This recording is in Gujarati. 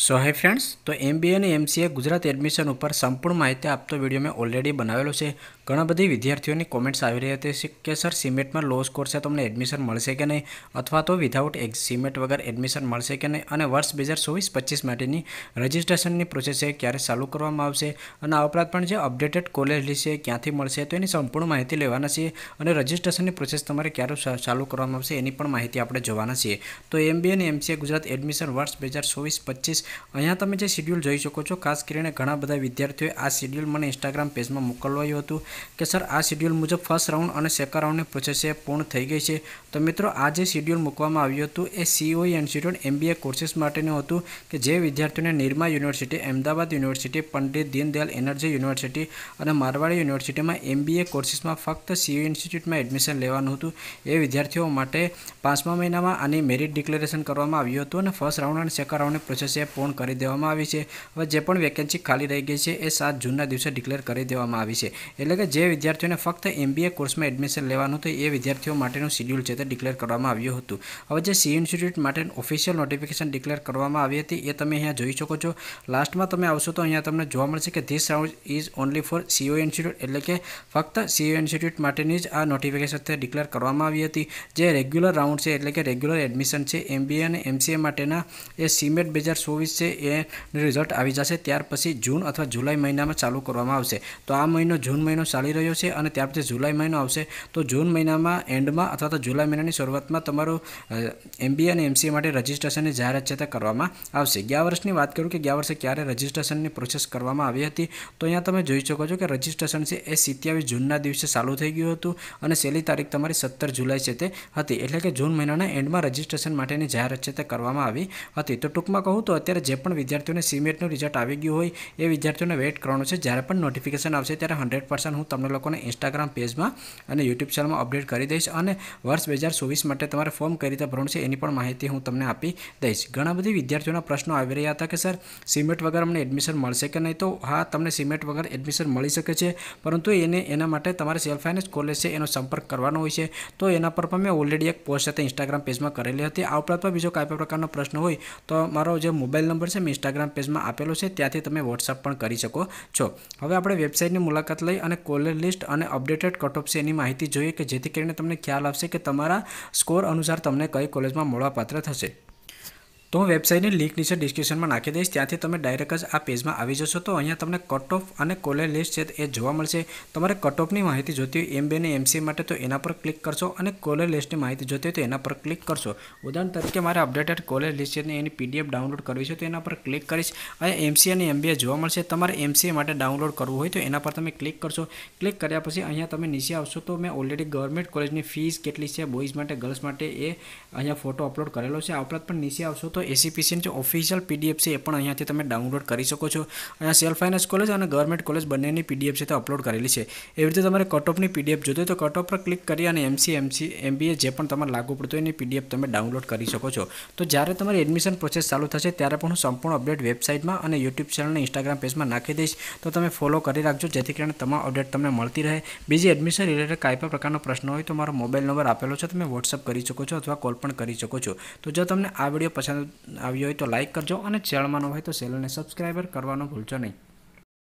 સો હાય ફ્રેન્ડ્સ તો એમબીએ અને એમસીએ ગુજરાત એડમિશન ઉપર સંપૂર્ણ માહિતી આપતો વિડીયો મેં ઓલરેડી બનાવેલો છે ઘણા બધી વિદ્યાર્થીઓની કોમેન્ટ્સ આવી રહી હતી કે સર સિમેટમાં લો સ્કોર છે તમને એડમિશન મળશે કે નહીં અથવા તો વિધાઉટ એક સિમેટ વગર એડમિશન મળશે કે નહીં અને વર્ષ બે હજાર ચોવીસ પચીસ માટેની રજિસ્ટ્રેશનની પ્રોસેસ છે ક્યારે ચાલુ કરવામાં આવશે અને આ ઉપરાંત પણ જે અપડેટેડ કોલેજ લિસ્ટ છે ક્યાંથી મળશે તો એની સંપૂર્ણ માહિતી લેવાના છે અને રજિસ્ટ્રેશનની પ્રોસેસ તમારે ક્યારે ચાલુ કરવામાં આવશે એની પણ માહિતી આપણે જોવાના છીએ તો એમબીએ અને એમસીએ ગુજરાત એડમિશન વર્ષ બે હજાર ચોવીસ પચીસ અહીંયા તમે જે શેડ્યુલ જોઈ શકો છો ખાસ કરીને ઘણા બધા વિદ્યાર્થીઓ આ શેડ્યુલ મને Instagram પેજમાં મોકલવાયો હતો કે સર આ શેડ્યુલ મુજે ફર્સ્ટ રાઉન્ડ અને સેકન્ડ રાઉન્ડ ને પ્રક્રિયા પૂર્ણ થઈ ગઈ છે તો મિત્રો આ જે શેડ્યુલ મુકવામાં આવ્યો હતો એ COI ઇન્સ્ટિટ્યૂટ MBA કોર્સીસ માટેનો હતો કે જે વિદ્યાર્થીને Nirma university Ahmedabad university Pandit Deendayal energy university અને મારવાડી યુનિવર્સિટીમાં MBA કોર્સીસમાં ફક્ત COI ઇન્સ્ટિટ્યૂટમાં એડમિશન લેવાનું હતું એ વિદ્યાર્થીઓ માટે પાંચમા મહિનામાં આની મેરિટ ડીક્લેરેશન કરવામાં આવ્યો હતો અને ફર્સ્ટ રાઉન્ડ અને સેકન્ડ રાઉન્ડ ની પ્રક્રિયા ફોર્મ કરી દેવામાં આવી છે હવે જે પણ વેકેન્સી ખાલી રહી ગઈ છે એ 7 જૂન ના દિવસે ડીકલેર કરી દેવામાં આવી છે એટલે કે જે વિદ્યાર્થીઓને ફક્ત MBA કોર્સમાં એડમિશન લેવાનું તો એ વિદ્યાર્થીઓ માટેનું શેડ્યુલ જે તે ડીકલેર કરવામાં આવ્યું હતું હવે જે CI Institute માટેન ઓફિશિયલ નોટિફિકેશન ડીકલેર કરવામાં આવી હતી એ તમે અહીંયા જોઈ શકો છો લાસ્ટમાં તમે આવશો તો અહીંયા તમને જોવા મળશે કે the round is only for CI Institute એટલે કે ફક્ત CI Institute માટેની જ આ નોટિફિકેશન ડીકલેર કરવામાં આવી હતી જે રેગ્યુલર રાઉન્ડ છે એટલે કે રેગ્યુલર એડમિશન છે MBA અને MCA માટેના એ સીમેટ 2024 છે એનું રિઝલ્ટ આવી જશે ત્યાર પછી જૂન અથવા જુલાઈ મહિનામાં ચાલુ કરવામાં આવશે તો આ મહિનો જૂન મહિનો ચાલી રહ્યો છે અને ત્યાર પછી જુલાઈ મહિનો આવશે તો જૂન મહિનામાં એન્ડમાં અથવા તો જુલાઈ મહિનાની શરૂઆતમાં તમારું એમબીએ અને એમસીએ માટે રજિસ્ટ્રેશનની જાહેરાત છે તે કરવામાં આવશે ગયા વર્ષની વાત કરું કે ગયા વર્ષે ક્યારે રજિસ્ટ્રેશનની પ્રોસેસ કરવામાં આવી હતી તો અહીંયા તમે જોઈ શકો છો કે રજિસ્ટ્રેશન છે એ સિત્યાવીસ જૂનના દિવસે ચાલુ થઈ ગયું હતું અને છેલ્લી તારીખ તમારી સત્તર જુલાઈ છે તે હતી એટલે કે જૂન મહિનાના એન્ડમાં રજિસ્ટ્રેશન માટેની જાહેરાત છે તે કરવામાં આવી હતી તો ટૂંકમાં કહું તો અત્યારે જે પણ વિદ્યાર્થીઓને સીમેટ નો રિઝલ્ટ આવી ગયો હોય એ વિદ્યાર્થીઓને વેઇટ કરવાનું છે જ્યારે પણ નોટિફિકેશન આવશે ત્યારે 100% હું તમને લોકોને Instagram પેજ માં અને YouTube ચેનલ માં અપડેટ કરી દઈશ અને વર્ષ 2024 માટે તમારે ફોર્મ કેવી રીતે ભરવાનું છે એની પણ માહિતી હું તમને આપી દઈશ ઘણા બધા વિદ્યાર્થીઓનો પ્રશ્ન આવી રહ્યો હતા કે સર સીમેટ e વગર મને એડમિશન મળશે કે નહીં તો હા તમને સીમેટ e વગર એડમિશન મળી શકે છે પરંતુ એને એના માટે તમારે સેલ્ફ આને કોલેજ સે એનો સંપર્ક કરવાનો હોય છે તો એના પર પર મેં ઓલરેડી એક પોસ્ટ હતી Instagram પેજ માં કરી લે હતી આ ઉપરાંત પણ બીજો કાઈ પ્રકારનો પ્રશ્ન હોય તો મારો જે મોબાઈલ નંબર છે મેં ઇન્સ્ટાગ્રામ પેજમાં આપેલો છે ત્યાંથી તમે વોટ્સઅપ પણ કરી શકો છો હવે આપણે વેબસાઇટની મુલાકાત લઈ અને કોલર લિસ્ટ અને અપડેટેડ કટ ઓફ છે એની માહિતી જોઈએ કે જેથી કરીને તમને ખ્યાલ આવશે કે તમારા સ્કોર અનુસાર તમને કઈ કોલેજમાં મળવાપાત્ર થશે તો વેબસાઈટની લિંક નીચે ડિસ્ક્રિપ્શનમાં નાખી દઈશ જેથી તમે ડાયરેક્ટ આ પેજમાં આવી જશો તો અહીંયા તમને કટ-ઓફ અને કોલેજ લિસ્ટ છે તે જોવા મળશે તમારા કટ-ઓફ ની માહિતી જોત હોય તો એમબીએ ને એમસીએ માટે તો એના પર ક્લિક કરજો અને કોલેજ લિસ્ટ ની માહિતી જોત હોય તો એના પર ક્લિક કરજો ઉદાહરણ તરીકે મારા અપડેટેડ કોલેજ લિસ્ટ છે ને એની પીડીએફ ડાઉનલોડ કરવી છે તો એના પર ક્લિક કરીશ અને એમસીએ અને એમબીએ જોવા મળશે તમારા એમસીએ માટે ડાઉનલોડ કરવું હોય તો એના પર તમે ક્લિક કરજો ક્લિક કર્યા પછી અહીંયા તમે નીચે આવશો તો મે ઓલરેડી ગવર્નમેન્ટ કોલેજ ની ફીસ કેટલી છે બોયસ માટે गर्ल्स માટે એ અહીંયા ફોટો અપલોડ કરેલો છે આ ઉપરાંત પણ નીચે આવશો તો એસીપીસીની જે ઓફિશિયલ પીડીએફ છે એ પણ અહીંયાથી તમે ડાઉનલોડ કરી શકો છો અહીંયા સેલ્ફ ફાઇનાન્સ કોલેજ અને ગવર્મેન્ટ કોલેજ બંનેની પીડીએફ છે તે અપલોડ કરેલી છે એવી રીતે તમારે કટઓફની પીડીએફ જોતી તો કટઓફ પર ક્લિક કરી અને એમસી એમસી એમબીએ જે પણ તમારે લાગુ પડતું હોય એની પીડીએફ તમે ડાઉનલોડ કરી શકો છો તો જ્યારે તમારી એડમિશન પ્રોસેસ ચાલુ થશે ત્યારે પણ હું સંપૂર્ણ અપડેટ વેબસાઇટમાં અને યુટ્યુબ ચેનલ અને ઇન્સ્ટાગ્રામ પેજમાં નાખી દઈશ તો તમે ફોલો કરી રાખજો જેથી કરીને તમામ અપડેટ તમને મળતી રહે બીજી એડમિશન રિલેટેડ કાંઈ પણ પ્રકારનો પ્રશ્ન હોય તો મારો મોબાઈલ નંબર આપેલો છે તમે વોટ્સઅપ કરી શકો છો અથવા કોલ પણ કરી શકો છો તો જો તમને આ વિડીયો પસંદ આવ્યો હોય તો લાઇક કરજો અને ચેનલમાં ન હોય તો ચેનલને સબસ્ક્રાઈબર કરવાનો ભૂલજો નહીં